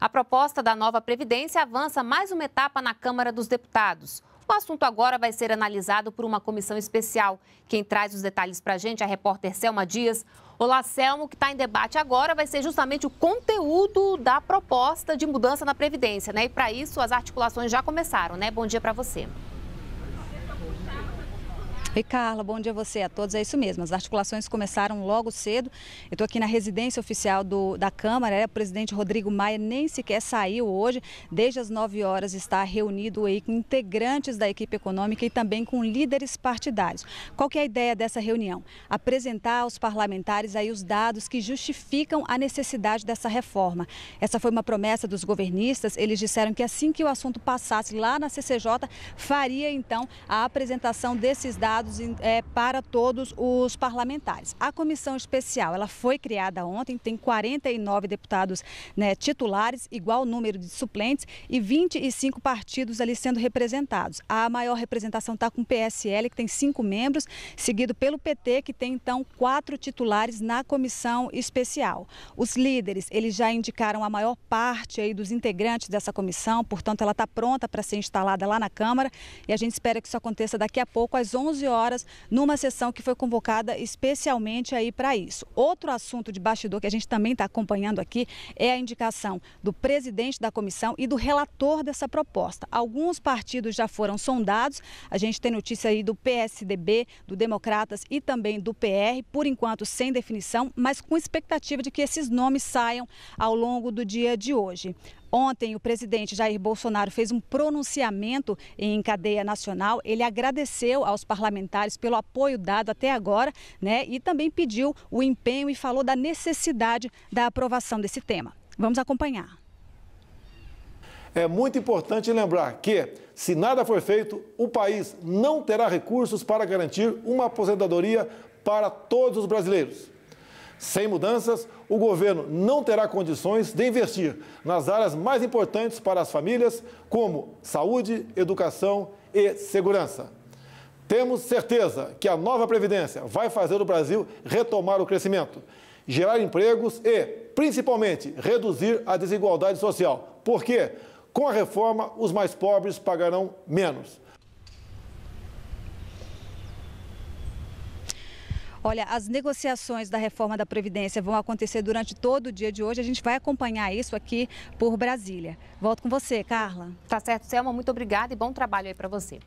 A proposta da nova Previdência avança mais uma etapa na Câmara dos Deputados. O assunto agora vai ser analisado por uma comissão especial. Quem traz os detalhes para a gente é a repórter Selma Dias. Olá, Selma. O que está em debate agora vai ser justamente o conteúdo da proposta de mudança na Previdência, né? E para isso, as articulações já começaram, né? Bom dia para você. Oi, Carla, bom dia a você, a todos. É isso mesmo, as articulações começaram logo cedo. Eu estou aqui na residência oficial do, da Câmara, é, o presidente Rodrigo Maia nem sequer saiu hoje. Desde as 9 horas está reunido aí com integrantes da equipe econômica e também com líderes partidários. Qual que é a ideia dessa reunião? Apresentar aos parlamentares aí os dados que justificam a necessidade dessa reforma. Essa foi uma promessa dos governistas, eles disseram que assim que o assunto passasse lá na CCJ, faria então a apresentação desses dados dados é, para todos os parlamentares. A comissão especial ela foi criada ontem, tem 49 deputados né, titulares, igual número de suplentes e 25 partidos ali sendo representados. A maior representação está com o PSL, que tem cinco membros, seguido pelo PT, que tem então quatro titulares na comissão especial. Os líderes, eles já indicaram a maior parte aí dos integrantes dessa comissão, portanto ela está pronta para ser instalada lá na Câmara e a gente espera que isso aconteça daqui a pouco às 11 horas, numa sessão que foi convocada especialmente aí para isso. Outro assunto de bastidor que a gente também está acompanhando aqui é a indicação do presidente da comissão e do relator dessa proposta. Alguns partidos já foram sondados, a gente tem notícia aí do PSDB, do Democratas e também do PR, por enquanto sem definição, mas com expectativa de que esses nomes saiam ao longo do dia de hoje. Ontem, o presidente Jair Bolsonaro fez um pronunciamento em cadeia nacional. Ele agradeceu aos parlamentares pelo apoio dado até agora né, e também pediu o empenho e falou da necessidade da aprovação desse tema. Vamos acompanhar. É muito importante lembrar que, se nada for feito, o país não terá recursos para garantir uma aposentadoria para todos os brasileiros. Sem mudanças, o governo não terá condições de investir nas áreas mais importantes para as famílias, como saúde, educação e segurança. Temos certeza que a nova Previdência vai fazer o Brasil retomar o crescimento, gerar empregos e, principalmente, reduzir a desigualdade social. Por quê? Com a reforma, os mais pobres pagarão menos. Olha, as negociações da reforma da Previdência vão acontecer durante todo o dia de hoje. A gente vai acompanhar isso aqui por Brasília. Volto com você, Carla. Tá certo, Selma. Muito obrigada e bom trabalho aí para você.